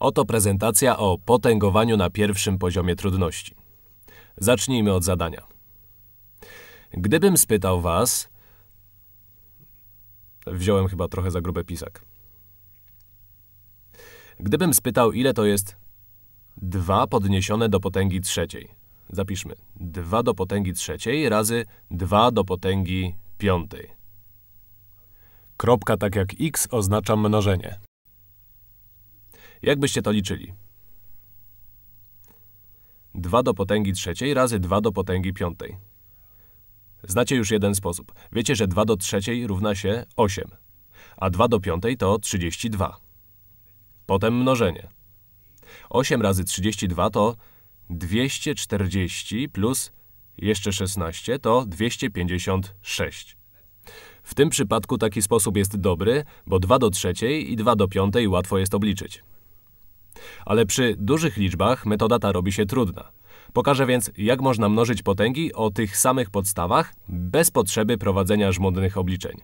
Oto prezentacja o potęgowaniu na pierwszym poziomie trudności. Zacznijmy od zadania. Gdybym spytał was... Wziąłem chyba trochę za grube pisak. Gdybym spytał, ile to jest 2 podniesione do potęgi trzeciej. Zapiszmy. 2 do potęgi trzeciej razy 2 do potęgi piątej. Kropka tak jak x oznacza mnożenie. Jakbyście to liczyli? 2 do potęgi trzeciej razy 2 do potęgi piątej. Znacie już jeden sposób. Wiecie, że 2 do trzeciej równa się 8, a 2 do piątej to 32. Potem mnożenie. 8 razy 32 to 240 plus jeszcze 16 to 256. W tym przypadku taki sposób jest dobry, bo 2 do trzeciej i 2 do piątej łatwo jest obliczyć. Ale przy dużych liczbach metoda ta robi się trudna. Pokażę więc, jak można mnożyć potęgi o tych samych podstawach, bez potrzeby prowadzenia żmudnych obliczeń.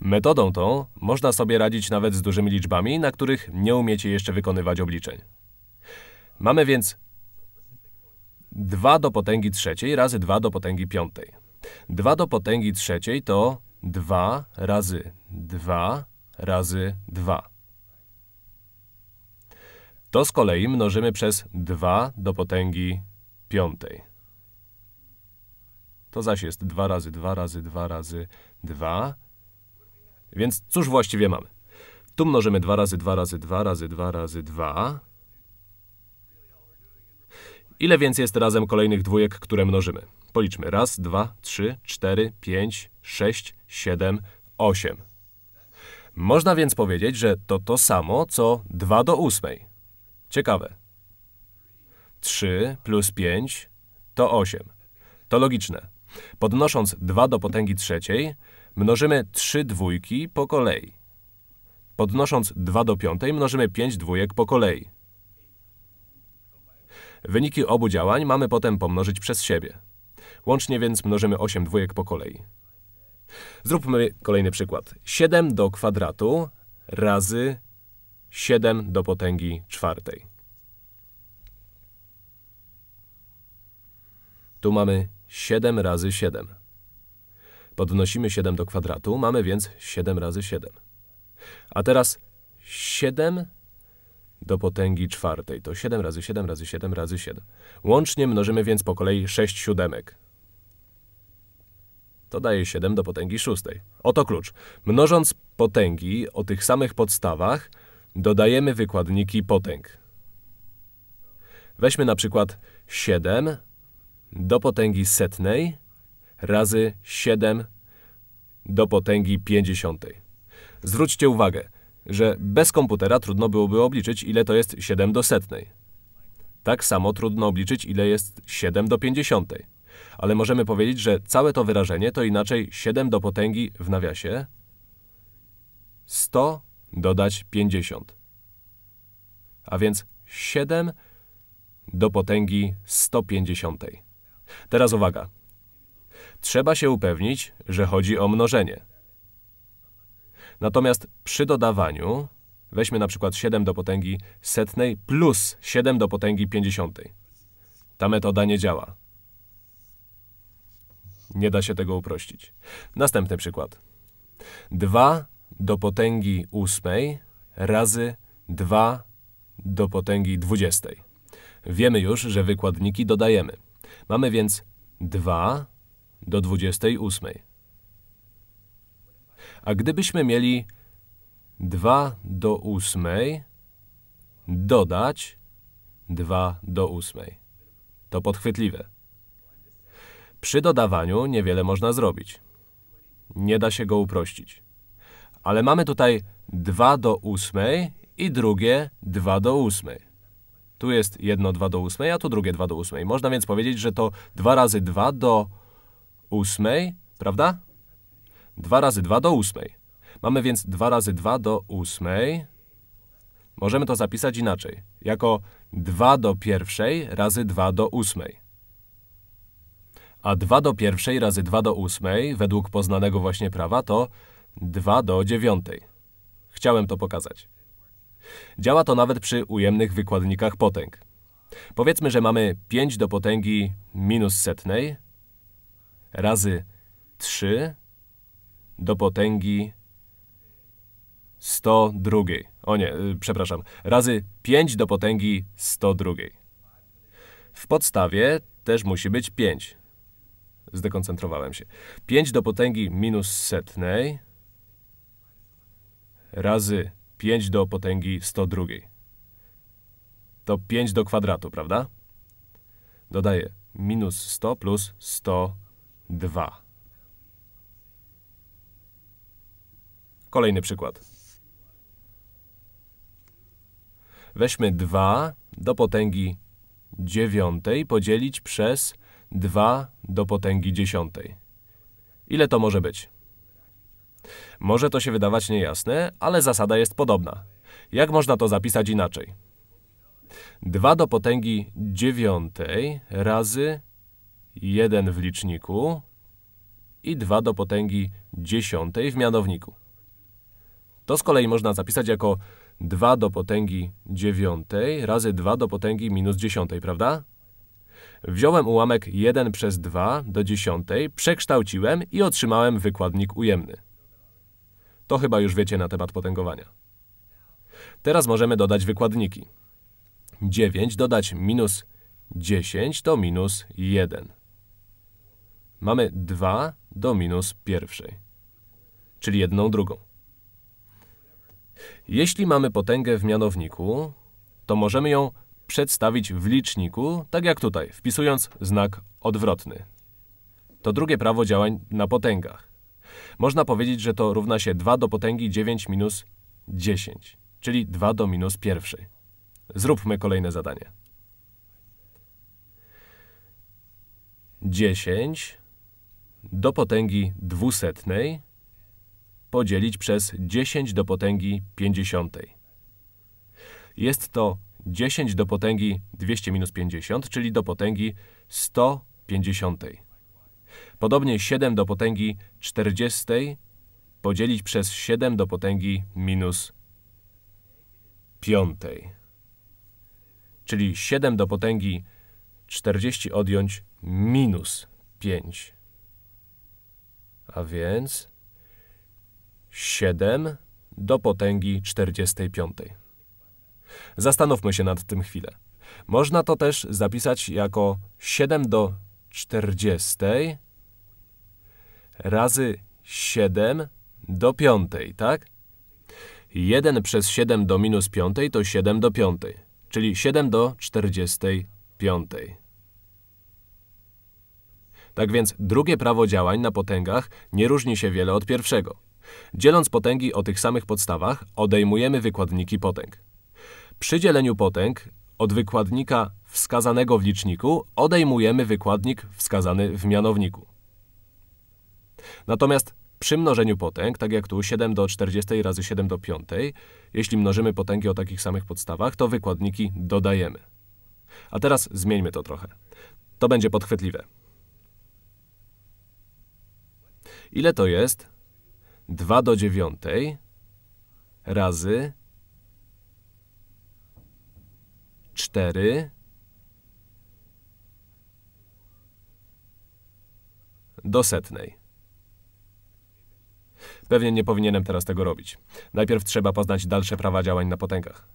Metodą tą można sobie radzić nawet z dużymi liczbami, na których nie umiecie jeszcze wykonywać obliczeń. Mamy więc 2 do potęgi trzeciej razy 2 do potęgi piątej. 2 do potęgi trzeciej to 2 razy 2 razy 2. To z kolei mnożymy przez 2 do potęgi 5. To zaś jest 2 razy 2 razy 2 razy 2. Więc cóż właściwie mamy? Tu mnożymy 2 razy 2 razy 2 razy 2 razy 2. Ile więc jest razem kolejnych dwójek, które mnożymy? Policzmy. Raz, 2, 3, 4, 5, 6, 7, 8. Można więc powiedzieć, że to to samo, co 2 do 8. Ciekawe. 3 plus 5 to 8. To logiczne. Podnosząc 2 do potęgi trzeciej, mnożymy 3 dwójki po kolei. Podnosząc 2 do piątej, mnożymy 5 dwójek po kolei. Wyniki obu działań mamy potem pomnożyć przez siebie. Łącznie więc mnożymy 8 dwójek po kolei. Zróbmy kolejny przykład. 7 do kwadratu razy 7 do potęgi czwartej. Tu mamy 7 razy 7. Podnosimy 7 do kwadratu, mamy więc 7 razy 7. A teraz 7 do potęgi czwartej. To 7 razy 7 razy 7 razy 7. Łącznie mnożymy więc po kolei 6 siódemek. To daje 7 do potęgi szóstej. Oto klucz. Mnożąc potęgi o tych samych podstawach, Dodajemy wykładniki potęg. Weźmy na przykład 7 do potęgi setnej razy 7 do potęgi 50. Zwróćcie uwagę, że bez komputera trudno byłoby obliczyć, ile to jest 7 do setnej. Tak samo trudno obliczyć, ile jest 7 do 50. Ale możemy powiedzieć, że całe to wyrażenie to inaczej 7 do potęgi w nawiasie 100 dodać 50. A więc 7 do potęgi 150. Teraz uwaga. Trzeba się upewnić, że chodzi o mnożenie. Natomiast przy dodawaniu weźmy na przykład 7 do potęgi setnej plus 7 do potęgi 50. Ta metoda nie działa. Nie da się tego uprościć. Następny przykład. 2 do potęgi ósmej razy 2 do potęgi dwudziestej. Wiemy już, że wykładniki dodajemy. Mamy więc 2 do 28. A gdybyśmy mieli 2 do 8 dodać 2 do 8. To podchwytliwe. Przy dodawaniu niewiele można zrobić. Nie da się go uprościć ale mamy tutaj 2 do 8 i drugie 2 do 8. Tu jest jedno 2 do 8, a tu drugie 2 do 8. Można więc powiedzieć, że to 2 razy 2 do 8, prawda? 2 razy 2 do 8. Mamy więc 2 razy 2 do 8. Możemy to zapisać inaczej, jako 2 do pierwszej razy 2 do 8. A 2 do pierwszej razy 2 do 8 według poznanego właśnie prawa to 2 do 9. Chciałem to pokazać. Działa to nawet przy ujemnych wykładnikach potęg. Powiedzmy, że mamy 5 do potęgi minus setnej razy 3 do potęgi 102. O nie, y, przepraszam. Razy 5 do potęgi 102. W podstawie też musi być 5. Zdekoncentrowałem się. 5 do potęgi minus setnej razy 5 do potęgi 102. To 5 do kwadratu, prawda? Dodaję minus 100 plus 102. Kolejny przykład. Weźmy 2 do potęgi 9 podzielić przez 2 do potęgi 10. Ile to może być? Może to się wydawać niejasne, ale zasada jest podobna. Jak można to zapisać inaczej? 2 do potęgi dziewiątej razy 1 w liczniku i 2 do potęgi dziesiątej w mianowniku. To z kolei można zapisać jako 2 do potęgi dziewiątej razy 2 do potęgi minus dziesiątej, prawda? Wziąłem ułamek 1 przez 2 do dziesiątej, przekształciłem i otrzymałem wykładnik ujemny. To chyba już wiecie na temat potęgowania. Teraz możemy dodać wykładniki. 9 dodać minus 10 to minus 1. Mamy 2 do minus pierwszej, czyli jedną drugą. Jeśli mamy potęgę w mianowniku, to możemy ją przedstawić w liczniku, tak jak tutaj, wpisując znak odwrotny. To drugie prawo działań na potęgach. Można powiedzieć, że to równa się 2 do potęgi 9 minus 10, czyli 2 do minus 1. Zróbmy kolejne zadanie. 10 do potęgi dwusetnej podzielić przez 10 do potęgi 50. Jest to 10 do potęgi 200 minus 50, czyli do potęgi 150. Podobnie 7 do potęgi 40 podzielić przez 7 do potęgi minus 5. Czyli 7 do potęgi 40 odjąć minus 5. A więc 7 do potęgi 45. Zastanówmy się nad tym chwilę. Można to też zapisać jako 7 do 40 razy 7 do 5, tak? 1 przez 7 do minus 5 to 7 do 5, czyli 7 do 45. Tak więc drugie prawo działań na potęgach nie różni się wiele od pierwszego. Dzieląc potęgi o tych samych podstawach, odejmujemy wykładniki potęg. Przy dzieleniu potęg od wykładnika wskazanego w liczniku odejmujemy wykładnik wskazany w mianowniku. Natomiast przy mnożeniu potęg, tak jak tu 7 do 40 razy 7 do 5, jeśli mnożymy potęgi o takich samych podstawach, to wykładniki dodajemy. A teraz zmieńmy to trochę. To będzie podchwytliwe. Ile to jest? 2 do 9 razy 4 do setnej. Pewnie nie powinienem teraz tego robić. Najpierw trzeba poznać dalsze prawa działań na potęgach.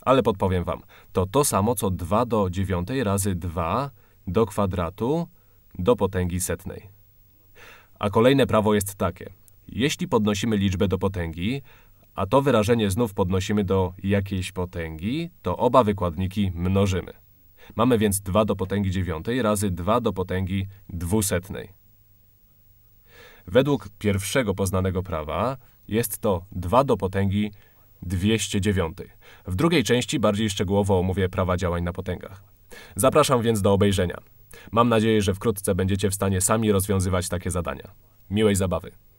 Ale podpowiem wam, to to samo co 2 do 9 razy 2 do kwadratu do potęgi setnej. A kolejne prawo jest takie. Jeśli podnosimy liczbę do potęgi, a to wyrażenie znów podnosimy do jakiejś potęgi, to oba wykładniki mnożymy. Mamy więc 2 do potęgi dziewiątej razy 2 do potęgi dwusetnej. Według pierwszego poznanego prawa jest to 2 do potęgi 209. W drugiej części bardziej szczegółowo omówię prawa działań na potęgach. Zapraszam więc do obejrzenia. Mam nadzieję, że wkrótce będziecie w stanie sami rozwiązywać takie zadania. Miłej zabawy.